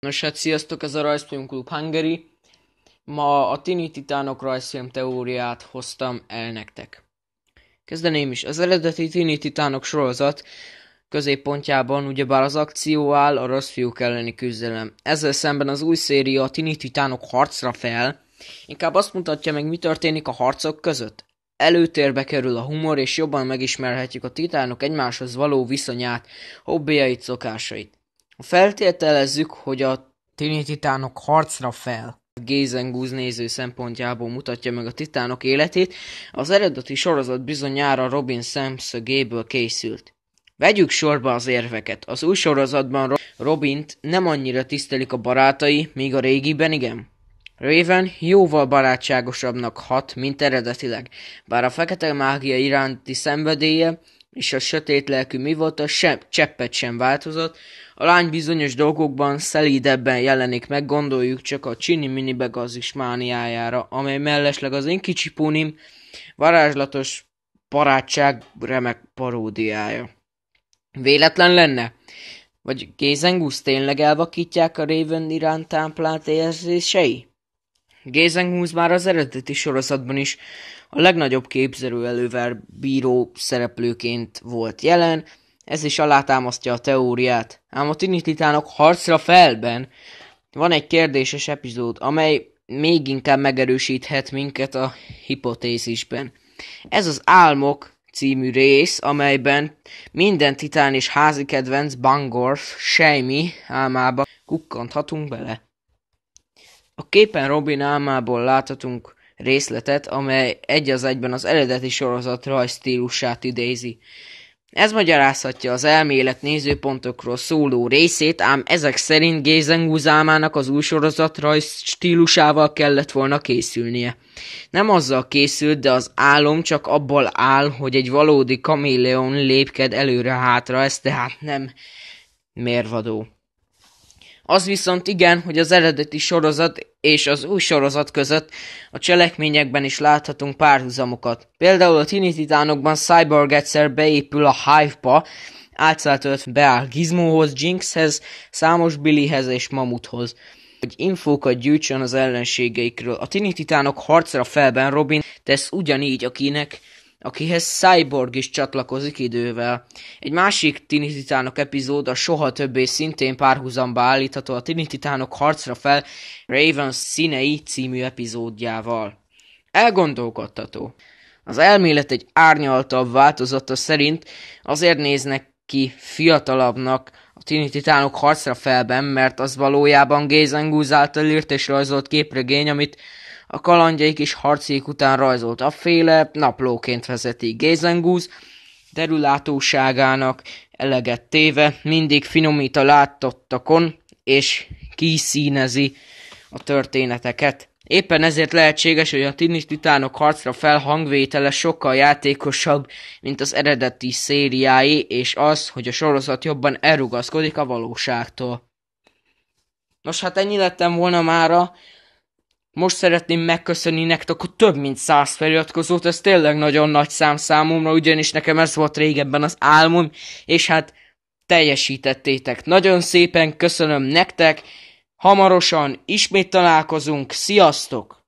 Nos hát sziasztok, ez a Rajzfilm Klub Hungary. Ma a Tini Titánok rajzfilm teóriát hoztam el nektek. Kezdeném is. Az eredeti Tini Titánok sorozat középpontjában ugyebár az akció áll a rossz fiúk elleni küzdelem. Ezzel szemben az új széria a tini titánok harcra fel, inkább azt mutatja meg, mi történik a harcok között. Előtérbe kerül a humor, és jobban megismerhetjük a titánok egymáshoz való viszonyát, hobbiait, szokásait. Feltételezzük, hogy a tini titánok harcra fel gézen gézengúz néző szempontjából mutatja meg a titánok életét, az eredeti sorozat bizonyára Robin szemszögéből készült. Vegyük sorba az érveket. Az új sorozatban Robint nem annyira tisztelik a barátai, míg a régiben igen. Raven jóval barátságosabbnak hat, mint eredetileg, bár a fekete mágia iránti szenvedélye és a sötét lelkű mi volt, a se, cseppet sem változott. A lány bizonyos dolgokban szelídebben jelenik meg, gondoljuk csak a csini mini begazis mániájára, amely mellesleg az én kicsi punim varázslatos barátság remek paródiája. Véletlen lenne? Vagy Gézengusz tényleg elvakítják a Raven iránt táplált érzései? Gézengusz már az eredeti sorozatban is a legnagyobb elővel bíró szereplőként volt jelen, ez is alátámasztja a teóriát. Ám a tinititának harcra felben van egy kérdéses epizód, amely még inkább megerősíthet minket a hipotézisben. Ez az álmok című rész, amelyben minden titán és házi kedvenc Bangorf Sejmi álmába kukkanthatunk bele. A képen Robin álmából láthatunk részletet, amely egy az egyben az eredeti sorozat rajz stílusát idézi. Ez magyarázhatja az elmélet nézőpontokról szóló részét, ám ezek szerint Gézengúzámának az új sorozat rajz stílusával kellett volna készülnie. Nem azzal készült, de az álom csak abból áll, hogy egy valódi kaméleon lépked előre-hátra, ez tehát nem mérvadó. Az viszont igen, hogy az eredeti sorozat és az új sorozat között a cselekményekben is láthatunk párhuzamokat. Például a Tini Titánokban Cyborg egyszer beépül a Hive-ba, átszállt beáll Gizmóhoz, Jinxhez, Számos Billyhez és Mamuthoz hogy infókat gyűjtsön az ellenségeikről. A tini titánok harcra felben Robin tesz ugyanígy, akinek akihez Cyborg is csatlakozik idővel. Egy másik Tini Titánok epizód a soha többé szintén párhuzamba állítható a Tini Titánok harcra fel Raven színei című epizódjával. Elgondolkodtató. Az elmélet egy árnyaltabb változata szerint azért néznek ki fiatalabbnak a Tini Titánok harcra felben, mert az valójában Gézen által írt és rajzolt képregény, amit a kalandjaik és harcék után rajzolt a féle naplóként vezeti Gézengúz, derülátóságának eleget téve mindig finomít a láttottakon, és kiszínezi a történeteket. Éppen ezért lehetséges, hogy a tinis titánok harcra felhangvétele sokkal játékosabb, mint az eredeti szériái, és az, hogy a sorozat jobban elrugaszkodik a valóságtól. Nos, hát ennyi lettem volna mára. Most szeretném megköszönni nektek a több mint száz feliratkozót, ez tényleg nagyon nagy szám számomra, ugyanis nekem ez volt régebben az álmom, és hát teljesítettétek. Nagyon szépen köszönöm nektek, hamarosan ismét találkozunk, sziasztok!